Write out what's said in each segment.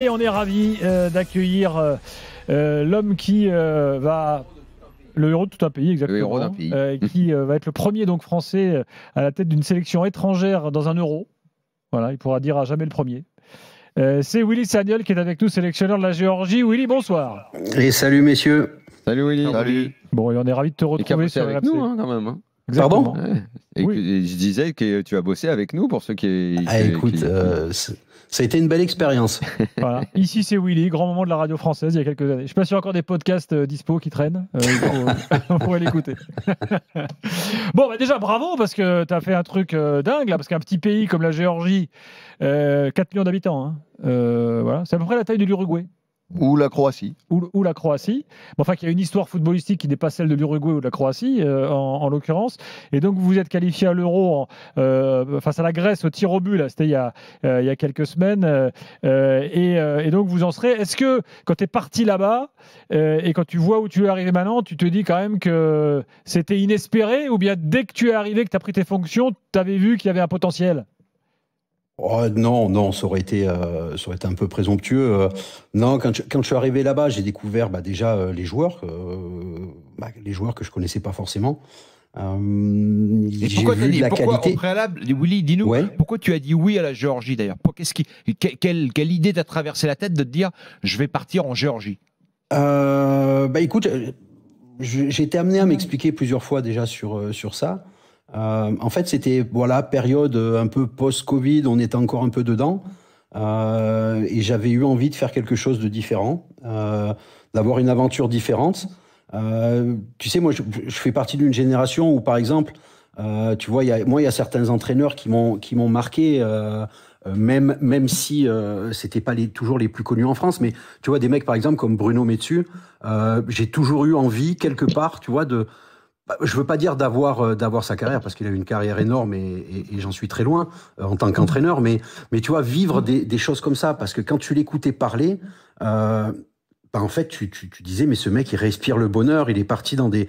Et on est ravi euh, d'accueillir euh, euh, l'homme qui va le héros de tout un pays, exactement. Le héros d'un pays. qui va être le premier donc français à la tête d'une sélection étrangère dans un euro. Voilà, il pourra dire à jamais le premier. c'est Willy Sagnol qui est avec nous, sélectionneur de la Géorgie. Willy, bonsoir. Et salut messieurs. Salut Willy. Bon, et on est ravi de te retrouver sur avec nous hein, quand même. Exactement. Hein. Pardon et Je disais que tu as bossé avec nous pour ceux qui. Ah, écoute, ça a été une belle expérience. Voilà. Ici, c'est Willy, grand moment de la radio française il y a quelques années. Je ne sais pas si encore des podcasts euh, dispo qui traînent. Euh, on pourrait l'écouter. bon, bah, déjà, bravo, parce que tu as fait un truc euh, dingue, là, parce qu'un petit pays comme la Géorgie, 4 millions d'habitants, hein. voilà, c'est à peu près la taille de l'Uruguay. Ou la Croatie. Ou, la Croatie. enfin, il y a une histoire footballistique qui n'est pas celle de l'Uruguay ou de la Croatie, euh, en, l'occurrence. Et donc, vous êtes qualifié à l'Euro euh, face à la Grèce au tir au but, c'était euh, il, y a, quelques semaines. Et, et, donc, vous en serez. Est-ce que, quand tu es parti là-bas, et quand tu vois où tu es arrivé maintenant, tu te dis quand même que c'était inespéré, ou bien dès que tu es arrivé, que tu as pris tes fonctions, tu avais vu qu'il y avait un potentiel Oh, non, non, ça aurait été, euh, ça aurait un peu présomptueux. Euh. non, quand je, suis arrivé là-bas, j'ai découvert bah, déjà euh, les joueurs, bah, les joueurs que je connaissais pas forcément. Euh, Et la qualité... au préalable, Willy, dis-nous, pourquoi tu as dit oui à la Géorgie d'ailleurs Qu'est-ce quelle, idée t'a traversé la tête de te dire je vais partir en Géorgie Bah écoute, j'ai été amené à m'expliquer plusieurs fois déjà sur, sur ça. Euh, en fait, c'était voilà période euh, un peu post-Covid, on était encore un peu dedans, euh, et j'avais eu envie de faire quelque chose de différent, d'avoir une aventure différente. tu sais, moi, je, fais partie d'une génération où, par exemple, tu vois, moi, il y a certains entraîneurs qui m'ont qui m'ont marqué. même, même si c'était pas les, toujours les plus connus en France, mais tu vois des mecs par exemple comme Bruno Metsu, j'ai toujours eu envie quelque part, tu vois, de bah, je ne veux pas dire d'avoir euh, d'avoir sa carrière parce qu'il a eu une carrière énorme et, j'en suis très loin euh, en tant qu'entraîneur, mais tu vois vivre des, choses comme ça parce que quand tu l'écoutais parler, euh, bah, en fait, tu, disais, mais ce mec, il respire le bonheur, il est parti dans des,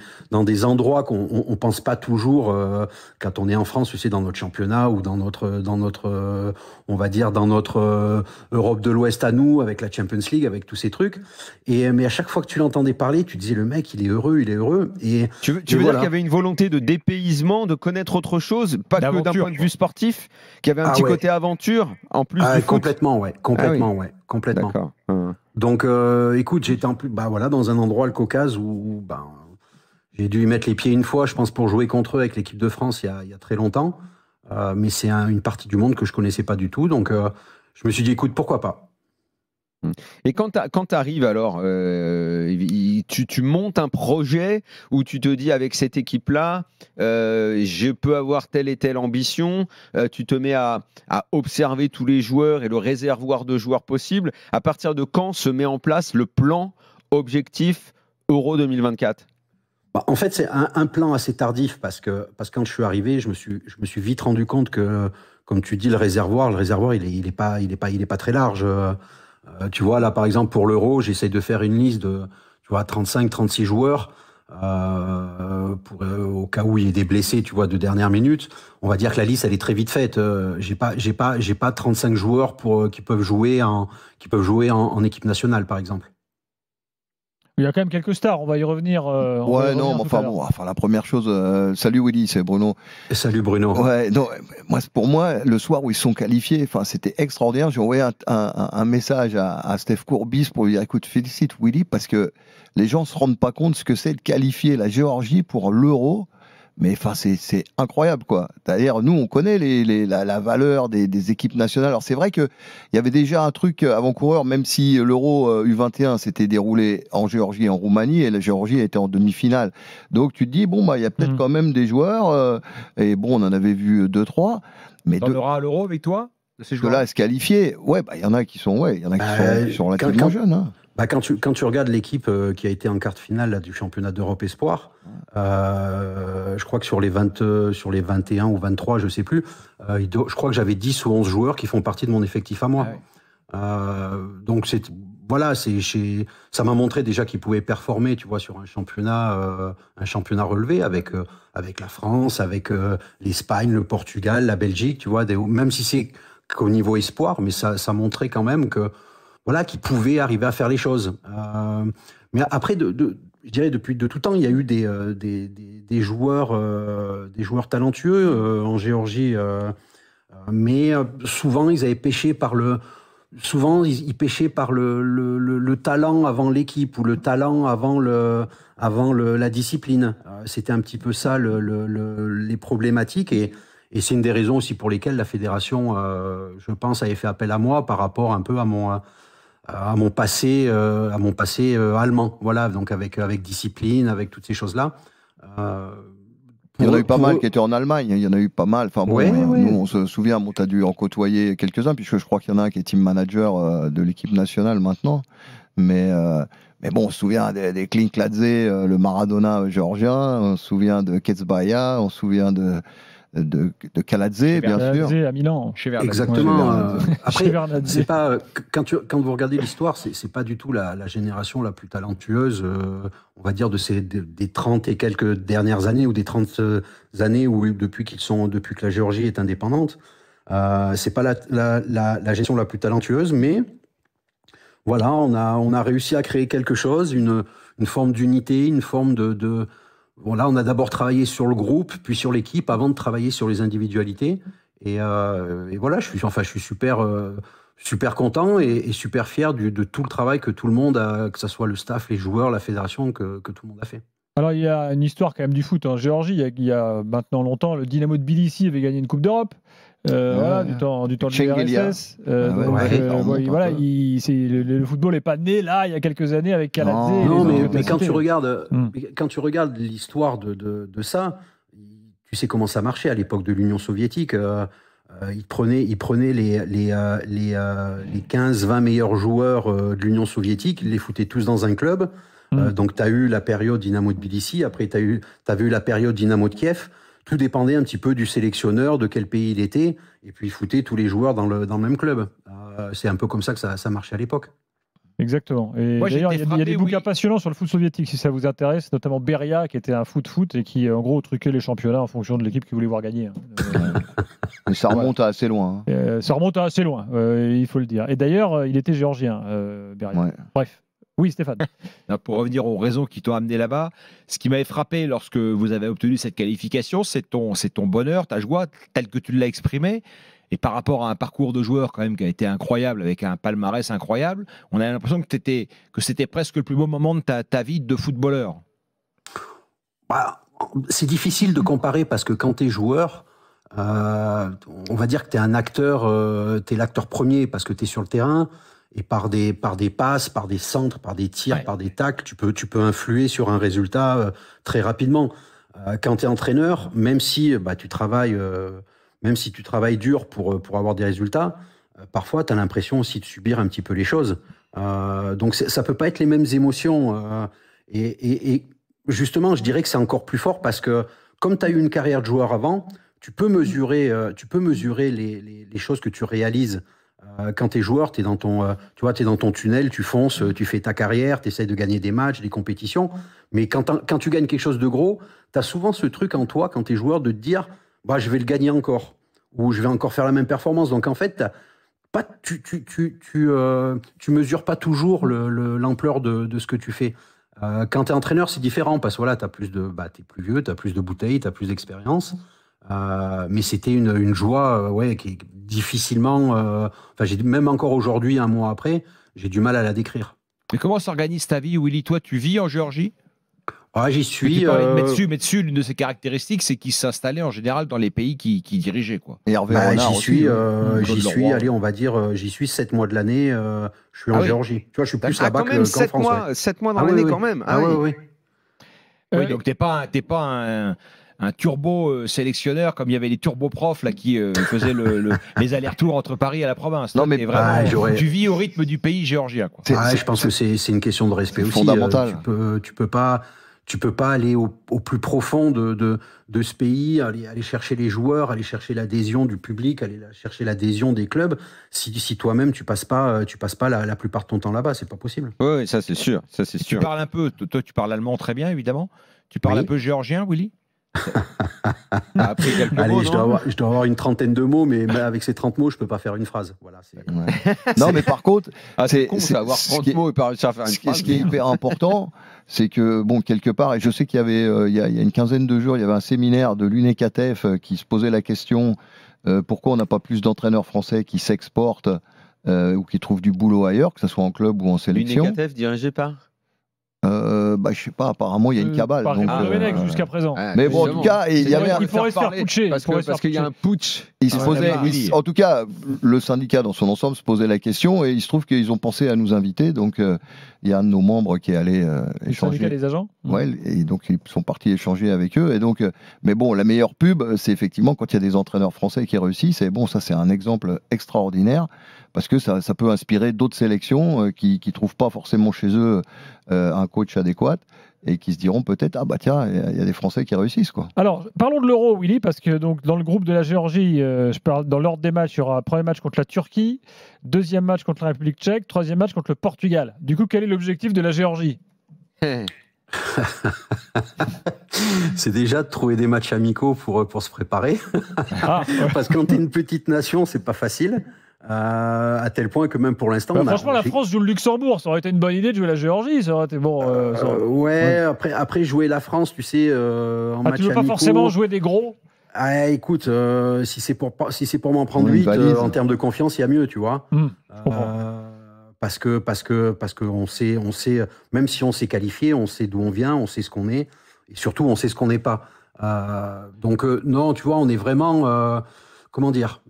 endroits qu'on ne pense pas toujours euh, quand on est en France, tu sais, dans notre championnat ou dans notre, dans notre euh, on va dire, dans notre euh, Europe de l'Ouest à nous, avec la Champions League, avec tous ces trucs. Et, mais à chaque fois que tu l'entendais parler, tu disais, le mec, il est heureux, il est heureux. Et, tu veux, dire qu'il y avait une volonté de dépaysement, de connaître autre chose, pas que d'un point de vue sportif, qu'il y avait un ah petit côté aventure, en plus. Ah, complètement, ouais, complètement, ah ouais, complètement. D'accord. Hein. Donc, euh, écoute, j'étais plus, bah voilà, dans un endroit, le Caucase, où, ben, j'ai dû y mettre les pieds une fois, je pense, pour jouer contre eux avec l'équipe de France il y a, très longtemps. Euh, mais c'est une partie du monde que je connaissais pas du tout. Donc, euh, je me suis dit, écoute, pourquoi pas Mmh. Et quand euh, tu arrives alors, tu, montes un projet où tu te dis avec cette équipe-là, euh, je peux avoir telle et telle ambition, euh, tu te mets à, observer tous les joueurs et le réservoir de joueurs possible. À partir de quand se met en place le plan objectif Euro 2024 bah, En fait, c'est un, plan assez tardif parce que, parce quand je suis arrivé, je me suis, je me suis vite rendu compte que, comme tu dis, le réservoir, le réservoir, il n'est il est pas, il est pas, il est pas très large. Euh, tu vois, là, par exemple, pour l'euro, j'essaie de faire une liste de, tu vois, 35, 36 joueurs. Euh, pour, euh, au cas où il y ait des blessés, tu vois, de dernière minute, on va dire que la liste elle est très vite faite. j'ai pas, j'ai pas, j'ai pas 35 joueurs pour qui peuvent jouer en qui peuvent jouer en équipe nationale, par exemple. Il y a quand même quelques stars, on va y revenir. Euh, ouais, non, mais enfin, bon, enfin, la première chose, euh, salut Willy, c'est Bruno. Salut Bruno. Ouais, non, moi, pour moi, le soir où ils sont qualifiés, enfin, c'était extraordinaire. J'ai envoyé un, message à, à, Steph Courbis pour lui dire, écoute, félicite Willy, parce que les gens ne se rendent pas compte ce que c'est de qualifier la Géorgie pour l'Euro mais enfin, c'est incroyable, quoi. C'est-à-dire, nous, on connaît les, la, valeur des, équipes nationales. Alors, c'est vrai qu'il y avait déjà un truc euh, avant-coureur, même si euh, l'Euro U21 euh, s'était déroulé en Géorgie et en Roumanie, et la Géorgie était en demi-finale. Donc, tu te dis, bon, bah, il y a peut-être mm. quand même des joueurs. et bon, on en avait vu deux, trois. Mais T'en à l'Euro avec toi de ces joueurs-là se qualifier. Ouais, bah, il y en a qui sont, ouais, il y en a qui, bah, sont, relativement jeunes. Hein. Bah, quand, tu, regardes l'équipe euh, qui a été en quart finale du championnat d'Europe Espoir, euh, je crois que sur les, 21 euh, ou 23, je ne sais plus, je crois que j'avais 10 ou 11 joueurs qui font partie de mon effectif à moi. Ah donc voilà, c'est ça m'a montré déjà qu'ils pouvaient performer, tu vois, sur un championnat, un championnat relevé avec la France, avec l'Espagne, le Portugal, la Belgique, tu vois, même si c'est qu'au niveau espoir, mais ça montrait quand même que voilà, qui pouvaient arriver à faire les choses. Euh, mais après, je dirais depuis de tout temps, il y a eu des, euh, des, joueurs, euh, des joueurs talentueux en Géorgie, mais souvent ils avaient pêché par le, souvent ils, pêchaient par le, talent avant l'équipe ou le talent avant le avant la discipline. C'était un petit peu ça les problématiques et, c'est une des raisons aussi pour lesquelles la fédération, je pense, avait fait appel à moi par rapport un peu à mon à mon passé, euh, à mon passé euh, allemand. Voilà, donc avec, avec discipline, avec toutes ces choses-là. Euh, il y en a eu pas mal qui étaient en Allemagne, il y en a eu pas mal. Enfin, bon, nous, on se souvient, tu as dû en côtoyer quelques-uns, puisque je crois qu'il y en a un qui est team manager de l'équipe nationale maintenant. Mais, mais bon, on se souvient des, Klinkladze, le Maradona géorgien, on se souvient de Ketsbaya, on se souvient de, de, de Caladze, bien sûr. à Milan. Chez Exactement. Euh, après, c'est pas euh, quand, vous regardez l'histoire, c'est pas du tout la, génération la plus talentueuse, euh, on va dire de ces des, 30 et quelques dernières années ou des 30 années ou depuis qu'ils sont depuis que la Géorgie est indépendante. Euh, c'est pas la, la, la, gestion la plus talentueuse, mais voilà, on a, on a réussi à créer quelque chose, une, forme d'unité, une forme de là, on a d'abord travaillé sur le groupe, puis sur l'équipe, avant de travailler sur les individualités. Et, euh, voilà, je suis, enfin, je suis super, euh, super content et, super fier de tout le travail que tout le monde a, que ce soit le staff, les joueurs, la fédération, que, tout le monde a fait. Alors, il y a une histoire quand même du foot en hein. Géorgie. Il y a, maintenant longtemps, le Dynamo de Tbilissi avait gagné une Coupe d'Europe. Euh, ah, voilà, du temps, du temps de l'URSS. Euh, ah, euh, voilà, le, football n'est pas né là il y a quelques années avec Kaladze Non, hmm. mais, quand tu regardes, quand tu regardes l'histoire de, ça, tu sais comment ça marchait à l'époque de l'Union soviétique. il prenait, il prenait les, 15-20 meilleurs joueurs de l'Union soviétique, ils les foutait tous dans un club. Hmm. donc, tu as eu la période Dynamo de Tbilisi, après, tu as, eu, as vu la période Dynamo de Kiev tout dépendait un petit peu du sélectionneur, de quel pays il était, et puis foutait tous les joueurs dans le, même club. Euh, c'est un peu comme ça que ça, marchait à l'époque. Exactement. Et d'ailleurs, il y, a des bouquins passionnants sur le foot soviétique, si ça vous intéresse, notamment Beria, qui était un foot-foot et qui, en gros, truquait les championnats en fonction de l'équipe qu'il voulait voir gagner. ça remonte à assez loin. ça remonte à assez loin, il faut le dire. Et d'ailleurs, euh, il était géorgien, euh, Beria. Bref. Oui, Stéphane. pour revenir aux raisons qui t'ont amené là-bas, ce qui m'avait frappé lorsque vous avez obtenu cette qualification, c'est ton, ton bonheur, ta joie, telle que tu l'as exprimée. Et par rapport à un parcours de joueur quand même qui a été incroyable, avec un palmarès incroyable, on a l'impression que, que c'était presque le plus beau moment de ta, vie de footballeur. Bah, c'est difficile de comparer parce que quand tu es joueur, euh, on va dire que tu es un acteur, euh, tu es l'acteur premier parce que tu es sur le terrain, et par des, par des passes, par des centres, par des tirs, par des tacs, tu peux, tu peux influer sur un résultat euh, très rapidement. Euh, quand tu es entraîneur, même si euh, bah, tu travailles, même si tu travailles dur pour, pour avoir des résultats, parfois tu as l'impression aussi de subir un petit peu les choses. donc ça peut pas être les mêmes émotions. Et, justement, je dirais que c'est encore plus fort parce que comme tu as eu une carrière de joueur avant, tu peux mesurer, tu peux mesurer les, les choses que tu réalises euh, quand tu es joueur, dans ton, euh, tu vois, es dans ton tunnel, tu fonces, euh, tu fais ta carrière, tu essaies de gagner des matchs, des compétitions. Mais quand, quand tu gagnes quelque chose de gros, tu as souvent ce truc en toi, quand tu es joueur, de te dire, bah, je vais le gagner encore, ou je vais encore faire la même performance. Donc en fait, pas, tu, tu, tu, tu, tu mesures pas toujours l'ampleur de, de, ce que tu fais. Quand tu es entraîneur, c'est différent parce que tu es plus de, bah, es plus vieux, as plus de bouteilles, tu as plus d'expérience. Euh, mais c'était une, joie euh, ouais, qui difficilement. Euh, enfin, j'ai même encore aujourd'hui, un mois après, j'ai du mal à la décrire. Mais comment s'organise ta vie, Willy Toi, tu vis en Géorgie ah, J'y suis. Mais dessus, dessus, l'une de ses caractéristiques, c'est qu'il s'installait en général dans les pays qui, qui dirigeait. Quoi. Et bah, j'y suis, hein, j'y suis allez, on va dire, j'y suis sept mois de l'année, je suis ah en Géorgie. Tu vois, je suis plus ah, là-bas qu'en France. Mois, sept mois dans ah l'année quand même. Ah, oui, oui. donc t'es pas, es pas un, un turbo euh, sélectionneur, comme il y avait les turbo profs là, qui euh, faisaient les allers-retours entre Paris et la province. Non, mais vraiment, tu bah, vis au rythme du pays géorgien. Ah, je pense que c'est une question de respect aussi. Fondamental. Euh, tu, peux, peux pas tu peux pas aller au, plus profond de, ce pays, aller, chercher les joueurs, aller chercher l'adhésion du public, aller chercher l'adhésion des clubs, si, toi-même tu passes pas, tu passes pas la, plupart de ton temps là-bas, c'est pas possible. Oui, ça c'est sûr, ça c'est sûr. Tu parles un peu, toi tu parles allemand très bien évidemment. Tu parles un peu géorgien, Willy Après je, dois avoir, une trentaine de mots, mais avec ces 30 mots, je peux pas faire une phrase. Voilà, non, mais par contre, ah, c'est avoir 30 ce mots et faire une phrase. Qui, ce qui est hyper important, c'est que, bon, quelque part, et je sais qu'il y avait, euh, il, y a, une quinzaine de jours, il y avait un séminaire de l'UNECATEF euh, qui se posait la question euh, pourquoi on n'a pas plus d'entraîneurs français qui s'exportent ou qui trouvent du boulot ailleurs, que ce soit en club ou en sélection. L'UNECATEF dirigé par je euh, bah, je sais pas, apparemment il y a une hmm, cabale. Par ah, euh, jusqu'à présent. mais bon, en tout cas, il y avait un... il pourrait se faire Parce qu'il y a un putsch. se en tout cas, le syndicat dans son ensemble se posait la question et il se trouve qu'ils ont pensé à nous inviter. Donc euh, il y a un de nos membres qui est allé échanger. des agents Ouais, et donc ils sont partis échanger avec eux. Et donc, mais bon, la meilleure pub, c'est effectivement quand il y a des entraîneurs français qui réussissent. Et bon, ça c'est un exemple extraordinaire parce que ça, ça peut inspirer d'autres sélections qui ne trouvent pas forcément chez eux euh, un coach adéquat et qui se diront peut-être ah bah tiens il y a des Français qui réussissent quoi. Alors parlons de l'Euro Willy parce que donc dans le groupe de la Géorgie euh, je parle dans l'ordre des matchs il y aura un premier match contre la Turquie, deuxième match contre la République Tchèque, troisième match contre le Portugal. Du coup quel est l'objectif de la Géorgie c'est déjà de trouver des matchs amicaux pour, pour se préparer. Ah, parce que quand t'es une petite nation, c'est pas facile à tel point que même pour l'instant. Bah, franchement, la France joue le Luxembourg, ça aurait été une bonne idée de jouer la Géorgie, ça aurait été bon. Euh, euh, ouais, après, après jouer la France, tu sais, euh, en ah, Tu veux pas forcément jouer des gros ah, écoute, si c'est pour si c'est pour m'en prendre huit en termes de confiance, il y a mieux, tu vois. Hmm, parce que parce que parce que on sait on sait même si on s'est qualifié, on sait d'où on vient, on sait ce qu'on est et surtout on sait ce qu'on n'est pas. donc non, tu vois, on est vraiment comment dire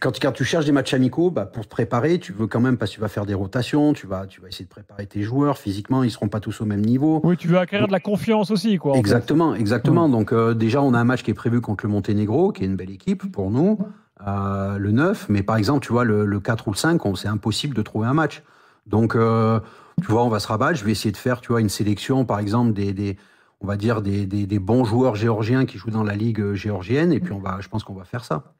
quand, tu cherches des matchs amicaux, bah, pour te préparer, tu veux quand même, parce que tu vas faire des rotations, tu vas, tu vas essayer de préparer tes joueurs. Physiquement, ils ne seront pas tous au même niveau. Oui, tu veux acquérir de la confiance aussi. Quoi, exactement, exactement. Donc, euh, déjà, on a un match qui est prévu contre le Monténégro, qui est une belle équipe pour nous, euh, le 9. Mais par exemple, tu vois, le, 4 ou le 5, c'est impossible de trouver un match. Donc, euh, tu vois, on va se rabattre. Je vais essayer de faire, tu vois, une sélection, par exemple, des, on va dire des, bons joueurs géorgiens qui jouent dans la ligue géorgienne. Et puis, on va, je pense qu'on va faire ça.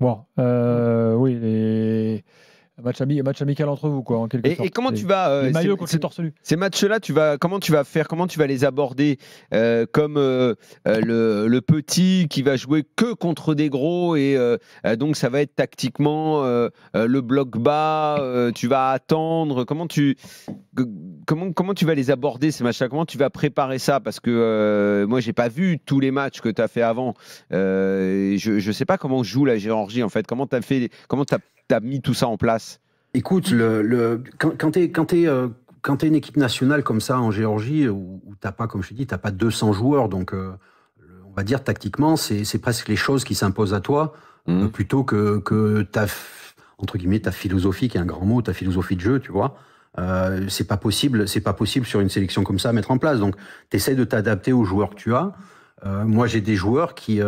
Bon, euh, oui, les... Un match, amical entre vous, quoi, en quelque et, sorte. Et comment tu vas. Euh, ces matchs-là, tu vas, comment tu vas faire Comment tu vas les aborder euh, Comme euh, le, petit qui va jouer que contre des gros, et donc ça va être tactiquement le bloc bas, tu vas attendre. Comment tu, comment, comment tu vas les aborder, ces matchs-là Comment tu vas préparer ça Parce que moi, j'ai pas vu tous les matchs que tu as fait avant. je ne sais pas comment joue la Géorgie, en fait. Comment tu as fait. Comment tu as tu as mis tout ça en place Écoute, le, quand, quand tu es, euh, une équipe nationale comme ça en Géorgie, euh, où, tu n'as pas, comme je te dis, tu pas 200 joueurs, donc euh, on va dire tactiquement, c'est presque les choses qui s'imposent à toi, mmh. plutôt que, ta, philosophie, qui est un grand mot, ta philosophie de jeu, tu vois. Euh, c'est pas possible, c'est pas possible sur une sélection comme ça à mettre en place. Donc, tu essaies de t'adapter aux joueurs que tu as. moi, j'ai des joueurs qui,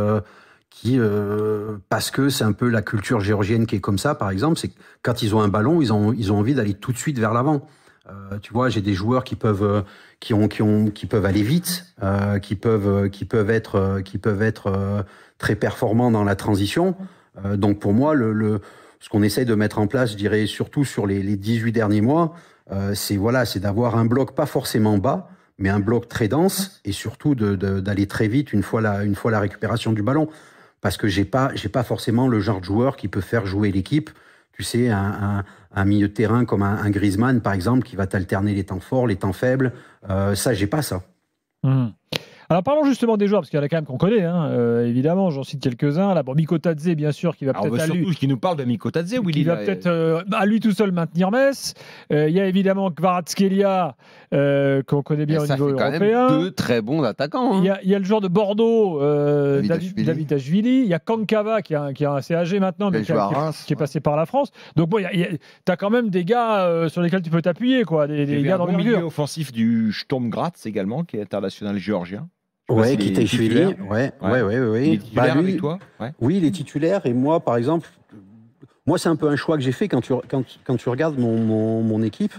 qui, euh, parce que c'est un peu la culture géorgienne qui est comme ça, par exemple, c'est quand ils ont un ballon, ils ont, ils ont envie d'aller tout de suite vers l'avant. Euh, tu vois, j'ai des joueurs qui peuvent, euh, qui ont, qui ont, qui peuvent aller vite, euh, qui peuvent, euh, qui peuvent être, euh, qui peuvent être très performants dans la transition. donc pour moi, le, le ce qu'on essaye de mettre en place, je dirais surtout sur les, les 18 derniers mois, c'est voilà, c'est d'avoir un bloc pas forcément bas, mais un bloc très dense et surtout d'aller très vite une fois la, une fois la récupération du ballon parce que j'ai pas, j'ai pas forcément le genre de joueur qui peut faire jouer l'équipe. Tu sais, un, milieu de terrain comme un, un, Griezmann, par exemple, qui va t'alterner les temps forts, les temps faibles. Euh, ça, j'ai pas ça. Hmm. Alors parlons justement des joueurs, parce qu'il y en a quand même qu'on connaît, hein. euh, évidemment, j'en cite quelques-uns. Là, bon, Mikotadze, bien sûr, qui va peut-être. à lui, qui nous parle de Mikotadze, Willy. Il va peut-être euh, bah, à lui tout seul maintenir Metz. Euh, il y a évidemment Kvaratskhelia, qu'on connaît bien au niveau européen. Ça fait quand même deux très bons attaquants. Hein. Il y, a le joueur de Bordeaux, David Ashvili. Il y a Kankava, qui est, assez âgé maintenant, mais qui, est passé par la France. Donc bon, tu as quand même des gars sur lesquels tu peux t'appuyer, quoi. Des, gars dans le milieu offensif du Sturm Graz également, qui est international géorgien. Ouais, ouais, ouais, ouais, ouais. Bah, lui, toi Oui, il est titulaire. Et moi, par exemple, moi, c'est un peu un choix que j'ai fait quand tu, quand, quand tu regardes mon, mon, équipe.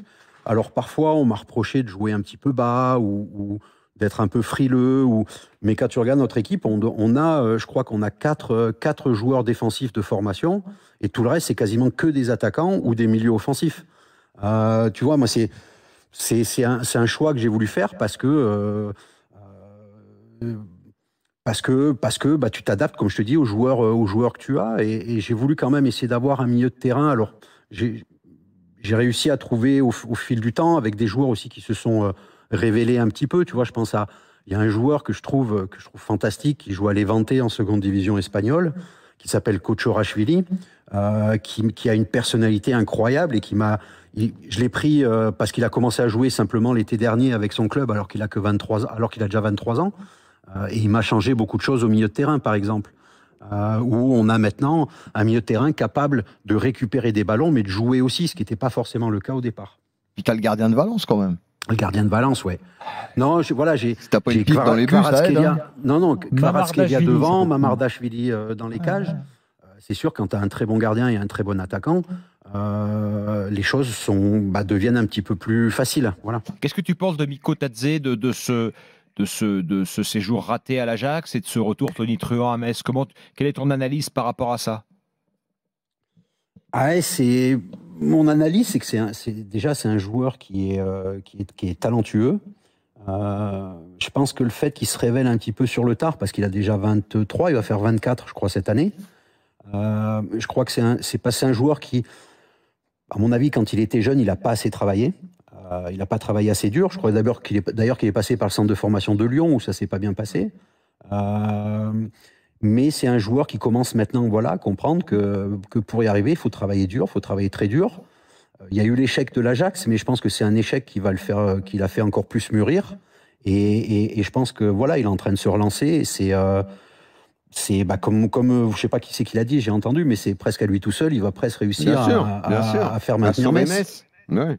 Alors, parfois, on m'a reproché de jouer un petit peu bas ou, d'être un peu frileux. Ou... Mais quand tu regardes notre équipe, on, a, euh, je crois qu'on a quatre, euh, quatre joueurs défensifs de formation. Et tout le reste, c'est quasiment que des attaquants ou des milieux offensifs. Euh, tu vois, moi, c'est, c'est, un, choix que j'ai voulu faire parce que parce que, parce que bah, tu t'adaptes, comme je te dis, aux joueurs, euh, aux joueurs que tu as. Et, j'ai voulu quand même essayer d'avoir un milieu de terrain. Alors, j'ai réussi à trouver au, fil du temps, avec des joueurs aussi qui se sont euh, révélés un petit peu. Tu vois, je pense à. Il y a un joueur que je trouve, euh, que je trouve fantastique, qui joue à Levante en seconde division espagnole, qui s'appelle Cocho qui, qui, a une personnalité incroyable et qui m'a. Je l'ai pris parce qu'il a commencé à jouer simplement l'été dernier avec son club alors qu'il a que alors qu'il a déjà 23 ans. Euh, et il m'a changé beaucoup de choses au milieu de terrain, par exemple. Euh, où on a maintenant un milieu de terrain capable de récupérer des ballons, mais de jouer aussi, ce qui n'était pas forcément le cas au départ. Puis as le gardien de Valence quand même. Le gardien de Valence, ouais. Non, voilà, j'ai. t'as pas une pipe hein. euh, dans les bus, aide, Non, non, Kvaratskhelia devant, Mamardashvili dans les cages. C'est sûr, quand as un très bon gardien et un très bon attaquant, les choses sont, bah, deviennent un petit peu plus faciles. Voilà. Qu'est-ce que tu penses de Miko de, de ce de ce, de ce séjour raté à l'Ajax et de ce retour tonitruant à Metz. Comment, quelle est ton analyse par rapport à ça ah c'est mon analyse, c'est que c'est déjà c'est un joueur qui est, euh, qui est, talentueux. Euh, je pense que le fait qu'il se révèle un petit peu sur le tard, parce qu'il a déjà 23, il va faire 24, je crois, cette année. Euh, je crois que c'est passé un joueur qui, à mon avis, quand il était jeune, il n'a pas assez travaillé. Euh, il n'a pas travaillé assez dur. Je crois d'abord qu'il d'ailleurs qu'il est passé par le centre de formation de Lyon où ça s'est pas bien passé. Euh, mais c'est un joueur qui commence maintenant voilà, à comprendre que, que pour y arriver, il faut travailler dur, il faut travailler très dur. Euh, il y a eu l'échec de l'Ajax, mais je pense que c'est un échec qui va le faire, qui l'a fait encore plus mûrir. Et, je pense que voilà, il est en train de se relancer. C'est c'est bah, comme comme je sais pas qui c'est qui l'a dit, j'ai entendu, mais c'est presque à lui tout seul. Il va presque réussir à, faire maintenir Metz. Ouais.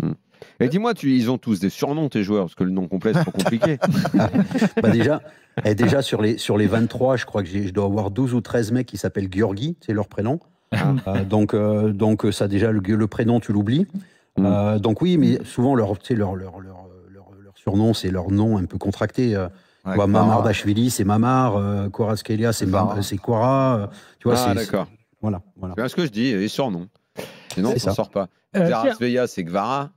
Hmm. Et dis-moi, ils ont tous des surnoms, tes joueurs, parce que le nom complet, c'est trop compliqué. bah déjà, et eh, déjà sur, les, sur les 23, je crois que je dois avoir 12 ou 13 mecs qui s'appellent Georgi, c'est leur prénom. Ah. Euh, donc, euh, donc, euh, ça, déjà, le, prénom, tu l'oublies. Mm. donc, oui, mais souvent, leur, leur, leur, leur, leur surnom, c'est leur nom un peu contracté. Mamar Dashvili, c'est Mamar. Skelia, c'est Quara. tu ah, d'accord. Voilà. voilà. C'est ce que je dis, les surnoms. Sinon, on ne sort pas. Gvara c'est Gvara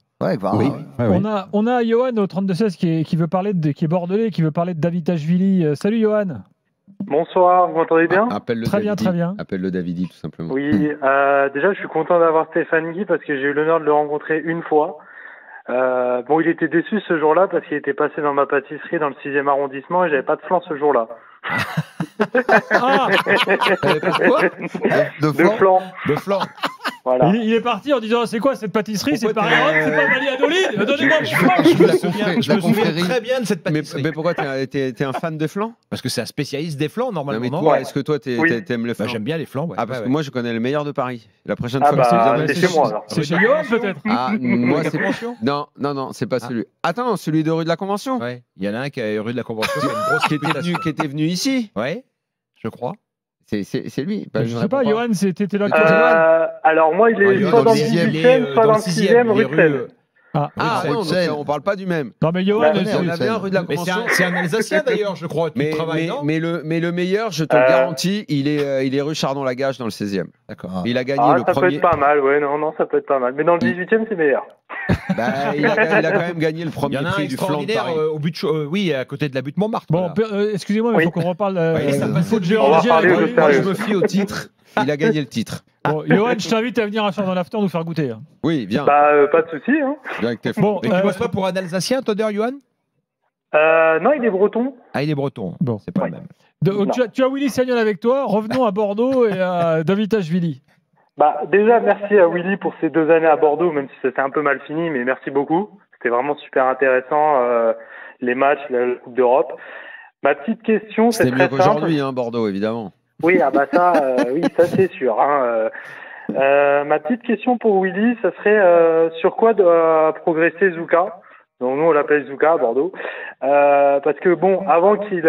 on, A, on a Johan au 3216 qui, qui veut parler de, qui est bordelais, qui veut parler de David Tachvili. Euh, salut Johan. Bonsoir, vous m'entendez bien ah, Appelle le Très bien, très bien. Appelle-le Davidi, tout simplement. Oui, euh, déjà, je suis content d'avoir Stéphane Guy parce que j'ai eu l'honneur de le rencontrer une fois. Euh, bon, il était déçu ce jour-là parce qu'il était passé dans ma pâtisserie dans le 6e arrondissement et j'avais pas de flan ce jour-là. Ah de, de De flan. De flan. Il, est parti en disant C'est quoi cette pâtisserie C'est pas Rome, c'est pas Adolide Donnez-moi je, je, je, me souviens, je me souviens très bien de cette pâtisserie. Mais, pourquoi t'es es, un fan de flan Parce que c'est un spécialiste des flans normalement. Mais toi, est-ce que toi t'aimes oui. le bah, flan J'aime bien les flans. Ouais. Ah, parce que moi je connais le meilleur de Paris. La prochaine ah fois que bah, c'est chez moi alors. C'est chez Guillaume ah, peut-être ah, moi c'est. Non, non, non, c'est pas celui. Attends, celui de rue de la Convention Ouais, il y en a un qui est rue de la Convention, qui était venu ici Ouais, je crois. C'est lui. Bah, je sais pas, Johan, t'étais là euh, Alors moi, il est ah, dans le 18e, pas euh, dans le 6e, Bruxelles. Ah, ah non, on parle pas du même. Non, mais Johan, bah, c'est un C'est un, Alsacien d'ailleurs, je crois. Mais, mais, mais, le, mais le meilleur, je te le euh. garantis, il est, euh, il est rue Chardon-Lagage dans le 16e. D'accord. Il a gagné ah, le premier. Ça peut être pas mal, ouais, non, non, ça peut être pas mal. Mais dans le 18e, c'est meilleur. Bah, il, a, quand même gagné le premier prix du flanc de Paris. Euh, au but, euh, oui, à côté de la butte Montmartre. Bon, euh, excusez-moi, mais il faut qu'on reparle. Euh, faut de je me fie au titre. Il a gagné le titre. Bon, Johan, je t'invite à venir à soir dans l'after nous faire goûter. Hein. Oui, viens. Bah, pas de souci. Hein. tu bosses pas pour un Alsacien, Toder, Johan Non, il est breton. Ah, il est breton. Bon, c'est pas le même. tu, as, Willy Sagnol avec toi. Revenons à Bordeaux et à David Villy. Bah, déjà, merci à Willy pour ces deux années à Bordeaux, même si c'était un peu mal fini, mais merci beaucoup. C'était vraiment super intéressant, euh, les matchs, la Coupe d'Europe. Ma petite question, c'est très mieux qu'aujourd'hui, hein, Bordeaux, évidemment. Oui, ah bah ça, euh, oui, ça c'est sûr. Hein, euh. euh, ma petite question pour Willy, ça serait sur quoi doit progresser Zuka Donc nous on l'appelle Zuka à Bordeaux, parce que bon, avant qu'il,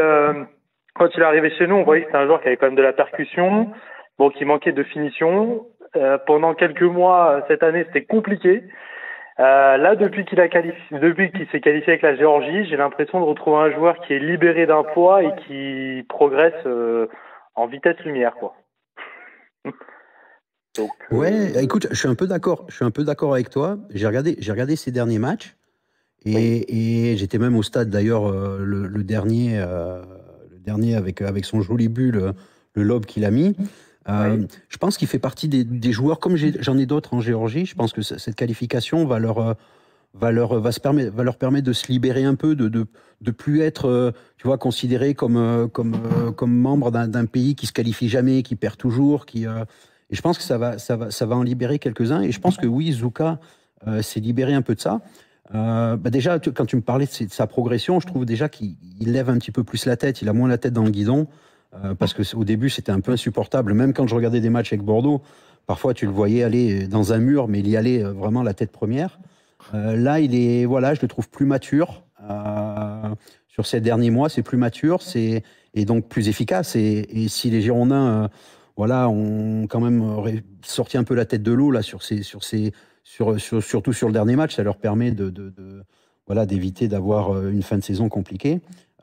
quand il est arrivé chez nous, on voyait que c'était un joueur qui avait quand même de la percussion, bon, qui manquait de finition, euh, pendant quelques mois euh, cette année, c'était compliqué. Euh, là, depuis qu'il a qu'il s'est qualifié avec la Géorgie, j'ai l'impression de retrouver un joueur qui est libéré d'un poids et qui progresse en vitesse lumière, quoi. ouais, écoute, je suis un peu d'accord. Je suis un peu d'accord avec toi. J'ai regardé, j'ai regardé ces derniers matchs et, j'étais même au stade d'ailleurs le, dernier, le dernier avec avec son joli but, le, le lobe qu'il a mis. Euh, je pense qu'il fait partie des, joueurs, comme j'en ai, d'autres en Géorgie, je pense que cette qualification va leur, euh, va leur, va se permet, va leur permettre de se libérer un peu, de, de, de plus être euh, tu vois, considéré comme, comme, comme membre d'un pays qui se qualifie jamais, qui perd toujours. Qui, et je pense que ça va, ça va, ça va en libérer quelques-uns. Et je pense que oui, Zuka s'est libéré un peu de ça. Bah déjà, quand tu me parlais de, sa progression, je trouve déjà qu'il lève un petit peu plus la tête, il a moins la tête dans le guidon. Euh, parce que au début c'était un peu insupportable. Même quand je regardais des matchs avec Bordeaux, parfois tu le voyais aller dans un mur, mais il y allait euh, vraiment la tête première. Euh, là, il est, voilà, je le trouve plus mature. sur ces derniers mois, c'est plus mature, c'est et donc plus efficace. Et, si les Girondins, voilà, ont quand même sorti un peu la tête de l'eau là sur ces, sur ces, surtout sur le dernier match, ça leur permet de voilà d'éviter d'avoir une fin de saison compliquée.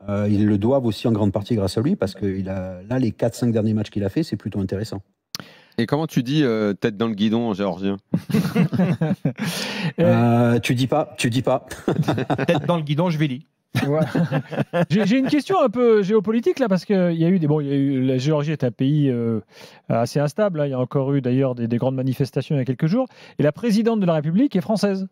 Euh, ils le doivent aussi en grande partie grâce à lui, parce que a, là, les 4-5 derniers matchs qu'il a fait, c'est plutôt intéressant. Et comment tu dis euh, tête dans le guidon géorgien euh, Tu dis pas, tu dis pas. tête dans le guidon, je vais lire. J'ai une question un peu géopolitique là parce qu'il y a eu des bon, la Géorgie est un pays assez instable. Hein. Il y a encore eu d'ailleurs des, des, grandes manifestations il y a quelques jours. Et la présidente de la République est française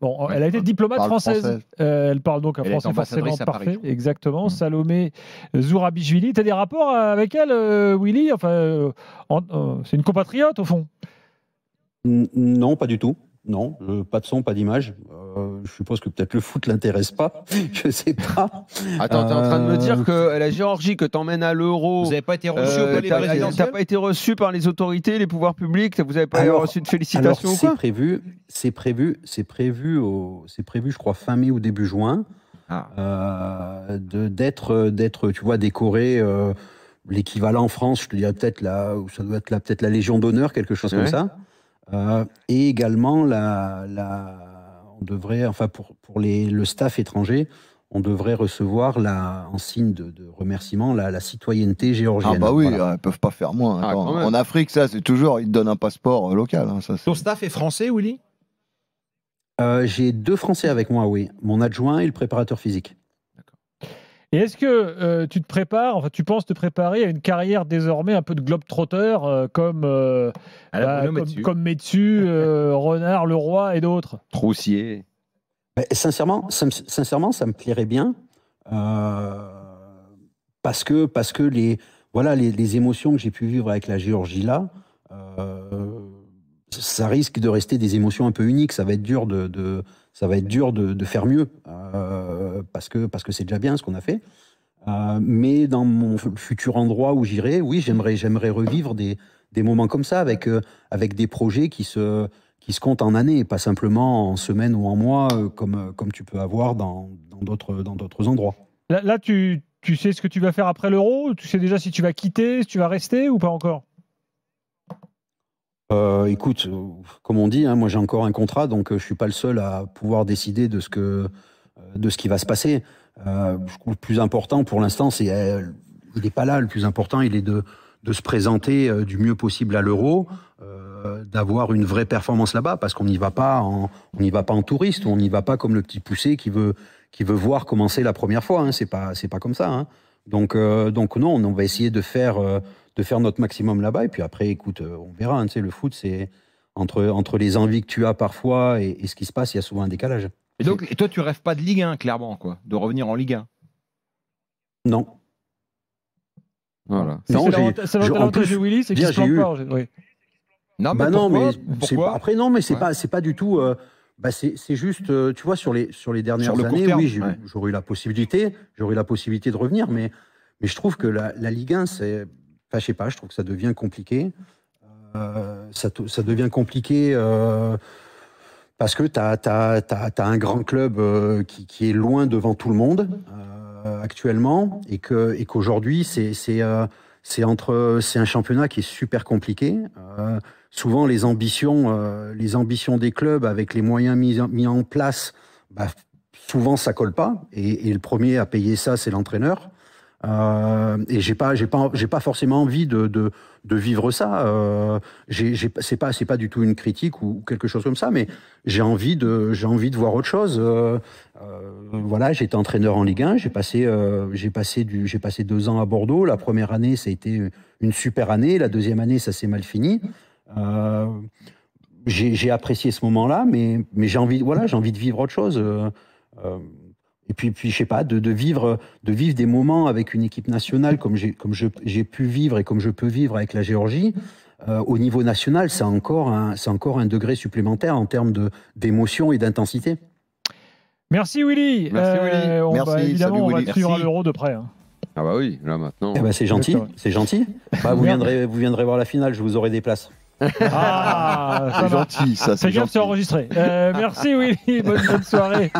bon, elle a été diplomate française. Euh, elle parle donc un français forcément parfait. Exactement. Mm. Salomé Zourabijvili, Tu as des rapports euh, avec elle, euh, Willy enfin, C'est une compatriote, au fond Non, pas du tout. Non, euh, pas de son, pas d'image. Euh, je suppose que peut-être le foot l'intéresse pas. Je sais pas. Attends, tu es en train de me dire euh, que la Géorgie que t'emmènes à l'euro. Vous n'avez pas été reçu pas été reçu par les autorités, les pouvoirs publics. Vous n'avez pas reçu de félicitations C'est prévu. C'est prévu. C'est prévu. C'est prévu, je crois, fin mai ou début juin. Ah. d'être d'être tu vois décoré l'équivalent en France je te dirais peut-être là ça doit être là peut-être la Légion d'honneur quelque chose comme ça euh, et également, la, on devrait, enfin pour, le staff étranger, on devrait recevoir la, en signe de, remerciement la, citoyenneté géorgienne. Ah bah oui, ils peuvent pas faire moins. Ah, en Afrique, ça c'est toujours, ils te donnent un passeport euh, local. Hein, Ton staff est français, Willy euh, J'ai deux Français avec moi, oui. Mon adjoint et le préparateur physique. Et est-ce que euh, tu te prépares, enfin, tu penses te préparer à une carrière désormais un peu de globe trotteur euh, comme, euh, bah, comme, Metsu, renard le Renard, Leroy et d'autres Troussier. Ben, sincèrement, ça me, sincèrement, ça me plairait bien parce que, parce que les, voilà, les, les émotions que j'ai pu vivre avec la Géorgie là, ça risque de rester des émotions un peu uniques. Ça va être dur de, ça va être dur de, faire mieux euh, parce que parce que c'est déjà bien ce qu'on a fait. Euh, mais dans mon futur endroit où j'irai, oui, j'aimerais j'aimerais revivre des, moments comme ça avec euh, avec des projets qui se qui se comptent en années, pas simplement en semaines ou en mois comme comme tu peux avoir dans d'autres dans d'autres endroits. Là, tu sais ce que tu vas faire après l'euro Tu sais déjà si tu vas quitter, si tu vas rester ou pas encore euh, écoute, euh, comme on dit, hein, moi j'ai encore un contrat, donc euh, je suis pas le seul à pouvoir décider de ce que de ce qui va se passer. le plus important pour l'instant, c'est il n'est pas là. Le plus important, il est de de se présenter du mieux possible à l'euro, d'avoir une vraie performance là-bas, parce qu'on n'y va pas en on n'y va pas en touriste, on n'y va pas comme le petit poussé qui veut qui veut voir commencer la première fois. Hein, c'est pas c'est pas comme ça. Hein. Donc, euh, donc non, on va essayer de faire, euh, de faire notre maximum là-bas. Et puis après, écoute, euh, on verra. Hein. le foot, c'est entre, entre les envies que tu as parfois et, ce qui se passe, il y a souvent un décalage. Et donc, et toi, tu rêves pas de Ligue 1, clairement, quoi, de revenir en Ligue 1 Non. Voilà. Non, c'est l'avantage de Willy, c'est qu'il se plante Non, mais bah pourquoi, après non, mais c'est pas, c'est pas du tout. Bah, c'est, juste, mmh. euh, tu vois, sur les, sur les dernières années, oui, j'aurais eu la possibilité, la possibilité de revenir, mais, mais je trouve que la, Ligue 1, c'est, enfin, sais pas, je trouve que ça devient compliqué. Euh, ça, devient compliqué euh, parce que tu as, as, un grand club qui, est loin devant tout le monde actuellement et qu'aujourd'hui, et c'est c'est entre, c'est un championnat qui est super compliqué. Euh, souvent, les ambitions, euh, les ambitions des clubs avec les moyens mis en, place, bah, souvent ça colle pas. Et, le premier à payer ça, c'est l'entraîneur. Euh, et j'ai pas, j'ai pas, j'ai pas forcément envie de, de vivre ça. Euh, c'est pas c'est pas du tout une critique ou quelque chose comme ça, mais j'ai envie de j'ai envie de voir autre chose. Euh, euh, voilà, j'étais entraîneur en Ligue 1, j'ai passé euh, j'ai passé j'ai passé deux ans à Bordeaux. La première année, ça a été une super année. La deuxième année, ça s'est mal fini. j'ai apprécié ce moment-là, mais mais j'ai envie voilà j'ai envie de vivre autre chose. Et puis, puis je sais pas, de, vivre, de vivre des moments avec une équipe nationale comme j'ai, pu vivre et comme je peux vivre avec la Géorgie. Euh, au niveau national, c'est encore, un, encore un degré supplémentaire en termes d'émotion et d'intensité. Merci Willy. Merci on, euh, évidemment, on va l'euro de près. Hein. Ah bah oui, là maintenant. Eh ben, c'est gentil, c'est gentil. Bah, vous, viendrez, vous viendrez voir la finale, je vous aurai des places. Ah, c'est gentil, ça. C'est bien, c'est enregistré. Euh, merci, Willy. bonne soirée.